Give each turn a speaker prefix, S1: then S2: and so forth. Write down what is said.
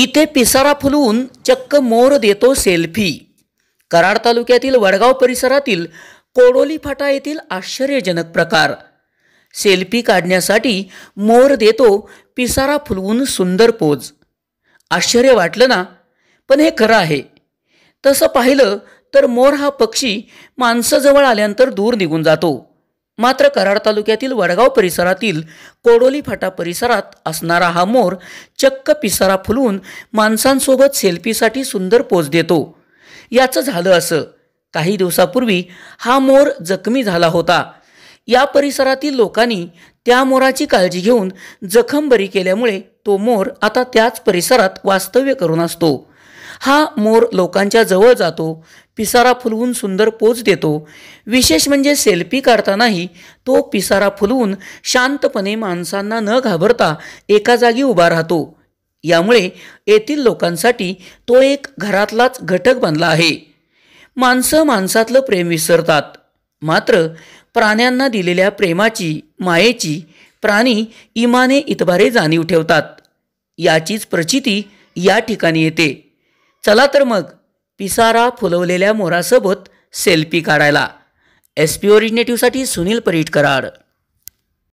S1: इथे पिसारा फुलवून चक्क मोर देतो सेल्फी कराड तालुक्यातील वडगाव परिसरातील कोडोली फाटा येथील आश्चर्यजनक प्रकार सेल्फी काढण्यासाठी मोर देतो पिसारा फुलवून सुंदर पोज आश्चर्य वाटलं ना पण हे खरं आहे तसं पाहिलं तर मोर हा पक्षी माणसाजवळ आल्यानंतर दूर निघून जातो मात्र कराड तालुक्यातील वडगाव परिसरातील कोडोली फाटा परिसरात असणारा हा मोर चक्क पिसारा फुलून माणसांसोबत सेल्फीसाठी सुंदर पोच देतो याचं झालं असं काही दिवसापूर्वी हा मोर जखमी झाला होता या परिसरातील लोकांनी त्या मोराची काळजी घेऊन जखम बरी केल्यामुळे तो मोर आता त्याच परिसरात वास्तव्य करून असतो हा मोर लोकांच्या जवळ जातो पिसारा फुलवून सुंदर पोच देतो विशेष म्हणजे सेल्फी काढतानाही तो पिसारा फुलवून शांतपणे माणसांना न घाबरता एका जागी उभा राहतो यामुळे येथील लोकांसाठी तो एक घरातलाच घटक बनला आहे माणसं माणसातलं प्रेम विसरतात मात्र प्राण्यांना दिलेल्या प्रेमाची मायेची प्राणी इमाने इतबारे जाणीव ठेवतात याचीच प्रचिती या ठिकाणी येते चला तर मग पिसारा फुलवलेल्या मोरासोबत सेल्फी काढायला एस पी ओरिजिनेटिव्हसाठी सुनील करार